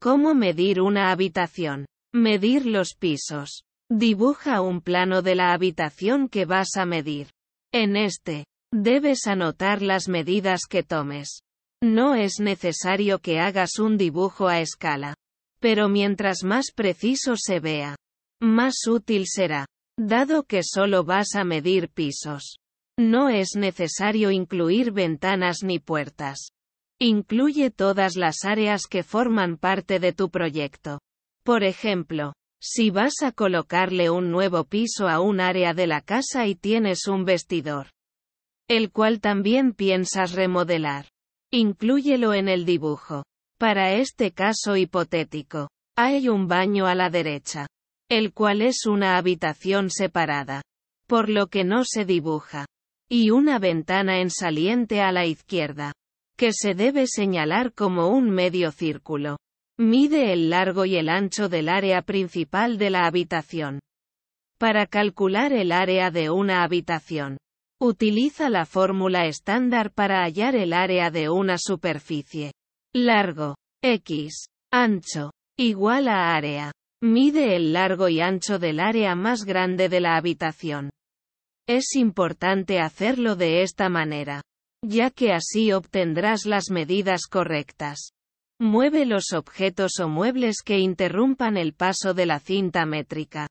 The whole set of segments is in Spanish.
¿Cómo medir una habitación? Medir los pisos. Dibuja un plano de la habitación que vas a medir. En este, debes anotar las medidas que tomes. No es necesario que hagas un dibujo a escala. Pero mientras más preciso se vea, más útil será, dado que solo vas a medir pisos. No es necesario incluir ventanas ni puertas. Incluye todas las áreas que forman parte de tu proyecto. Por ejemplo, si vas a colocarle un nuevo piso a un área de la casa y tienes un vestidor, el cual también piensas remodelar, inclúyelo en el dibujo. Para este caso hipotético, hay un baño a la derecha, el cual es una habitación separada, por lo que no se dibuja, y una ventana en saliente a la izquierda, que se debe señalar como un medio círculo. Mide el largo y el ancho del área principal de la habitación. Para calcular el área de una habitación, utiliza la fórmula estándar para hallar el área de una superficie. Largo, x, ancho, igual a área. Mide el largo y ancho del área más grande de la habitación. Es importante hacerlo de esta manera ya que así obtendrás las medidas correctas. Mueve los objetos o muebles que interrumpan el paso de la cinta métrica.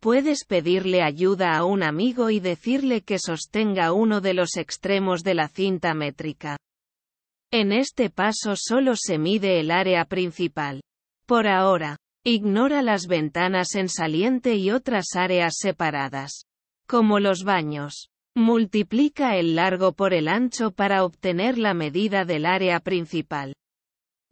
Puedes pedirle ayuda a un amigo y decirle que sostenga uno de los extremos de la cinta métrica. En este paso solo se mide el área principal. Por ahora, ignora las ventanas en saliente y otras áreas separadas, como los baños. Multiplica el largo por el ancho para obtener la medida del área principal.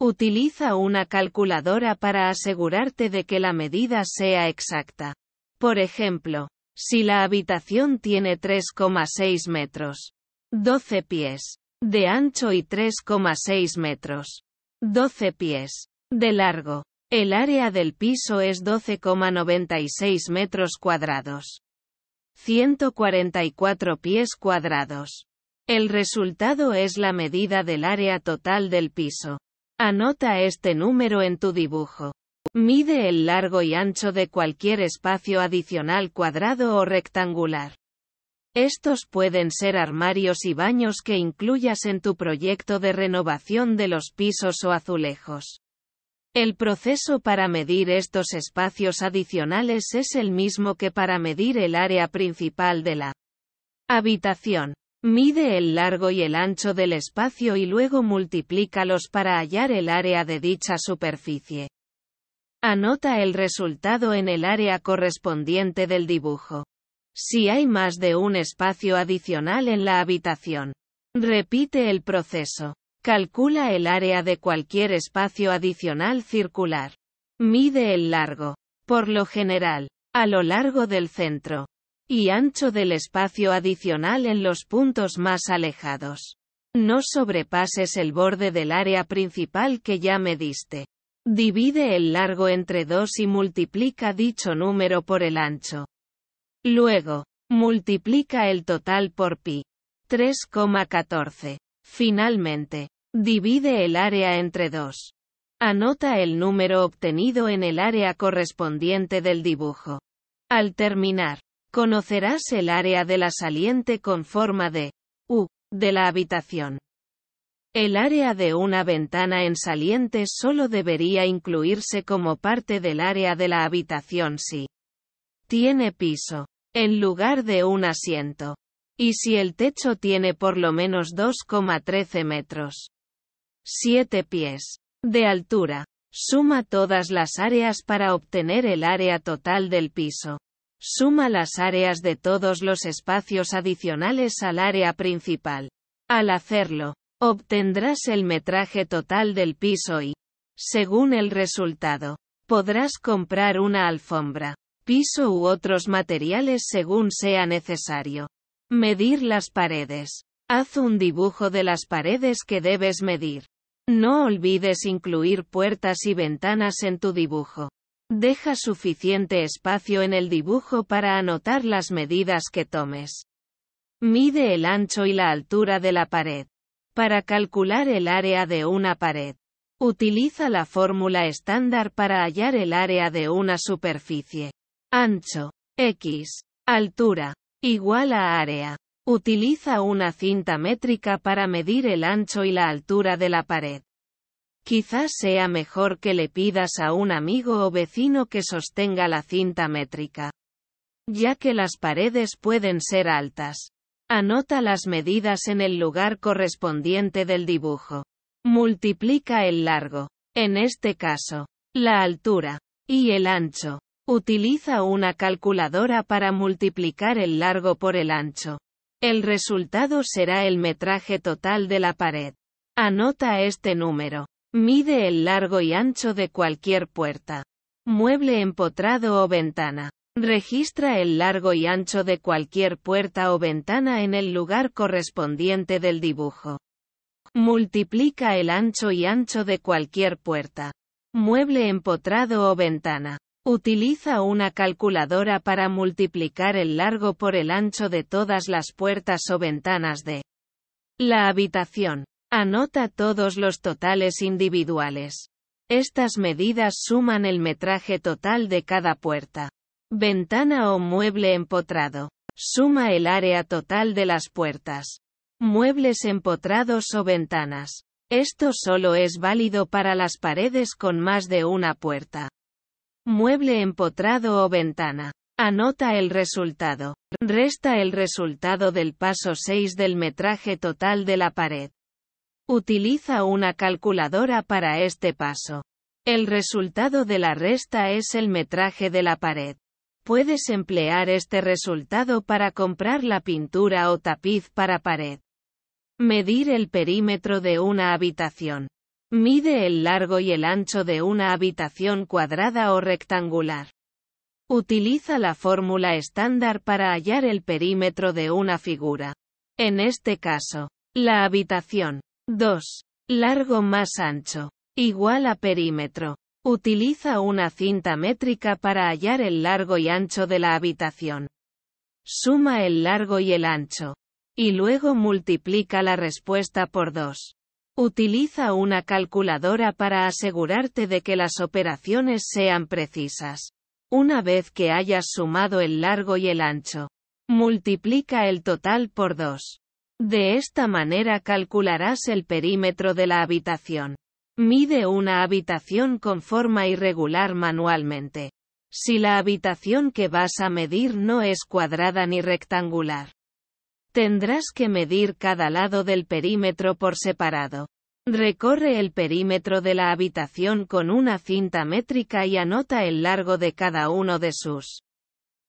Utiliza una calculadora para asegurarte de que la medida sea exacta. Por ejemplo, si la habitación tiene 3,6 metros, 12 pies, de ancho y 3,6 metros, 12 pies, de largo, el área del piso es 12,96 metros cuadrados. 144 pies cuadrados. El resultado es la medida del área total del piso. Anota este número en tu dibujo. Mide el largo y ancho de cualquier espacio adicional cuadrado o rectangular. Estos pueden ser armarios y baños que incluyas en tu proyecto de renovación de los pisos o azulejos. El proceso para medir estos espacios adicionales es el mismo que para medir el área principal de la habitación. Mide el largo y el ancho del espacio y luego multiplícalos para hallar el área de dicha superficie. Anota el resultado en el área correspondiente del dibujo. Si hay más de un espacio adicional en la habitación, repite el proceso. Calcula el área de cualquier espacio adicional circular. Mide el largo, por lo general, a lo largo del centro y ancho del espacio adicional en los puntos más alejados. No sobrepases el borde del área principal que ya mediste. Divide el largo entre 2 y multiplica dicho número por el ancho. Luego, multiplica el total por pi. 3,14. Finalmente, divide el área entre dos. Anota el número obtenido en el área correspondiente del dibujo. Al terminar, conocerás el área de la saliente con forma de U de la habitación. El área de una ventana en saliente solo debería incluirse como parte del área de la habitación si tiene piso, en lugar de un asiento. Y si el techo tiene por lo menos 2,13 metros. 7 pies. De altura. Suma todas las áreas para obtener el área total del piso. Suma las áreas de todos los espacios adicionales al área principal. Al hacerlo, obtendrás el metraje total del piso y, según el resultado, podrás comprar una alfombra, piso u otros materiales según sea necesario. Medir las paredes. Haz un dibujo de las paredes que debes medir. No olvides incluir puertas y ventanas en tu dibujo. Deja suficiente espacio en el dibujo para anotar las medidas que tomes. Mide el ancho y la altura de la pared. Para calcular el área de una pared, utiliza la fórmula estándar para hallar el área de una superficie. Ancho, x, altura, igual a área. Utiliza una cinta métrica para medir el ancho y la altura de la pared. Quizás sea mejor que le pidas a un amigo o vecino que sostenga la cinta métrica. Ya que las paredes pueden ser altas. Anota las medidas en el lugar correspondiente del dibujo. Multiplica el largo, en este caso, la altura, y el ancho, Utiliza una calculadora para multiplicar el largo por el ancho. El resultado será el metraje total de la pared. Anota este número. Mide el largo y ancho de cualquier puerta, mueble empotrado o ventana. Registra el largo y ancho de cualquier puerta o ventana en el lugar correspondiente del dibujo. Multiplica el ancho y ancho de cualquier puerta, mueble empotrado o ventana Utiliza una calculadora para multiplicar el largo por el ancho de todas las puertas o ventanas de la habitación. Anota todos los totales individuales. Estas medidas suman el metraje total de cada puerta, ventana o mueble empotrado. Suma el área total de las puertas, muebles empotrados o ventanas. Esto solo es válido para las paredes con más de una puerta. Mueble empotrado o ventana. Anota el resultado. Resta el resultado del paso 6 del metraje total de la pared. Utiliza una calculadora para este paso. El resultado de la resta es el metraje de la pared. Puedes emplear este resultado para comprar la pintura o tapiz para pared. Medir el perímetro de una habitación. Mide el largo y el ancho de una habitación cuadrada o rectangular. Utiliza la fórmula estándar para hallar el perímetro de una figura. En este caso, la habitación 2, largo más ancho, igual a perímetro. Utiliza una cinta métrica para hallar el largo y ancho de la habitación. Suma el largo y el ancho. Y luego multiplica la respuesta por 2. Utiliza una calculadora para asegurarte de que las operaciones sean precisas. Una vez que hayas sumado el largo y el ancho, multiplica el total por 2. De esta manera calcularás el perímetro de la habitación. Mide una habitación con forma irregular manualmente. Si la habitación que vas a medir no es cuadrada ni rectangular, Tendrás que medir cada lado del perímetro por separado. Recorre el perímetro de la habitación con una cinta métrica y anota el largo de cada uno de sus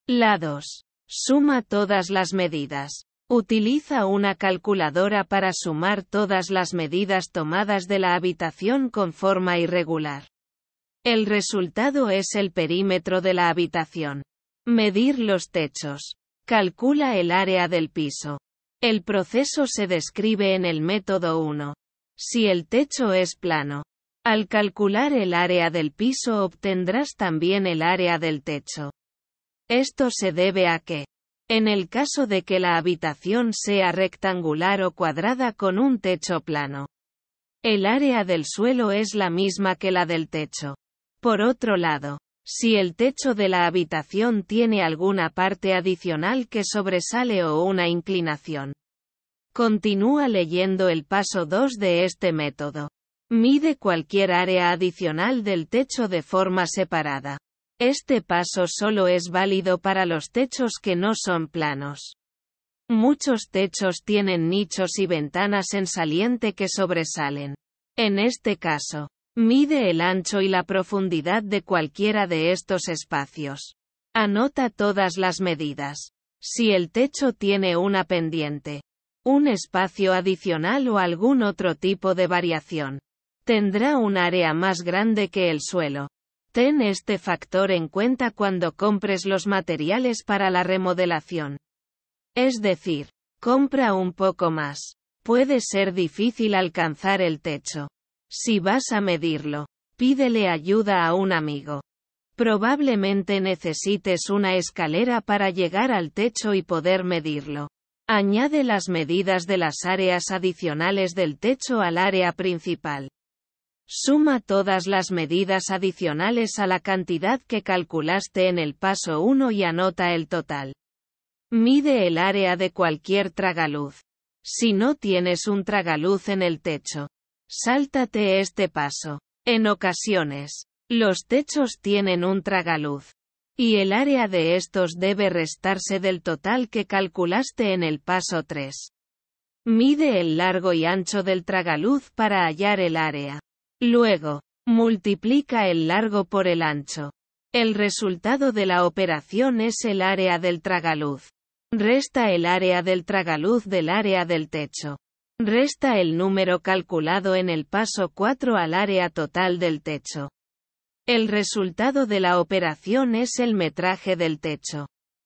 lados. Suma todas las medidas. Utiliza una calculadora para sumar todas las medidas tomadas de la habitación con forma irregular. El resultado es el perímetro de la habitación. Medir los techos. Calcula el área del piso. El proceso se describe en el método 1. Si el techo es plano. Al calcular el área del piso obtendrás también el área del techo. Esto se debe a que, en el caso de que la habitación sea rectangular o cuadrada con un techo plano, el área del suelo es la misma que la del techo. Por otro lado, si el techo de la habitación tiene alguna parte adicional que sobresale o una inclinación. Continúa leyendo el paso 2 de este método. Mide cualquier área adicional del techo de forma separada. Este paso solo es válido para los techos que no son planos. Muchos techos tienen nichos y ventanas en saliente que sobresalen. En este caso, Mide el ancho y la profundidad de cualquiera de estos espacios. Anota todas las medidas. Si el techo tiene una pendiente, un espacio adicional o algún otro tipo de variación, tendrá un área más grande que el suelo. Ten este factor en cuenta cuando compres los materiales para la remodelación. Es decir, compra un poco más. Puede ser difícil alcanzar el techo. Si vas a medirlo, pídele ayuda a un amigo. Probablemente necesites una escalera para llegar al techo y poder medirlo. Añade las medidas de las áreas adicionales del techo al área principal. Suma todas las medidas adicionales a la cantidad que calculaste en el paso 1 y anota el total. Mide el área de cualquier tragaluz. Si no tienes un tragaluz en el techo, Sáltate este paso. En ocasiones, los techos tienen un tragaluz. Y el área de estos debe restarse del total que calculaste en el paso 3. Mide el largo y ancho del tragaluz para hallar el área. Luego, multiplica el largo por el ancho. El resultado de la operación es el área del tragaluz. Resta el área del tragaluz del área del techo. Resta el número calculado en el paso 4 al área total del techo. El resultado de la operación es el metraje del techo.